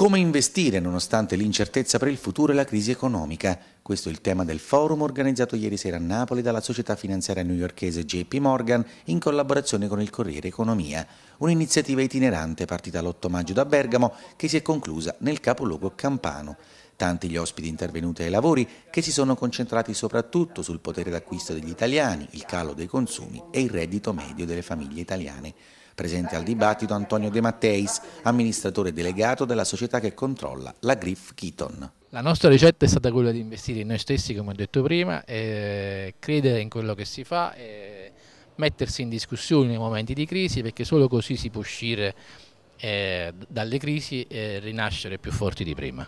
Come investire nonostante l'incertezza per il futuro e la crisi economica? Questo è il tema del forum organizzato ieri sera a Napoli dalla società finanziaria newyorchese JP Morgan in collaborazione con il Corriere Economia, un'iniziativa itinerante partita l'8 maggio da Bergamo che si è conclusa nel capoluogo campano. Tanti gli ospiti intervenuti ai lavori che si sono concentrati soprattutto sul potere d'acquisto degli italiani, il calo dei consumi e il reddito medio delle famiglie italiane. Presente al dibattito Antonio De Matteis, amministratore delegato della società che controlla la Griff Keaton. La nostra ricetta è stata quella di investire in noi stessi, come ho detto prima, credere in quello che si fa, mettersi in discussione nei momenti di crisi, perché solo così si può uscire eh, dalle crisi e rinascere più forti di prima.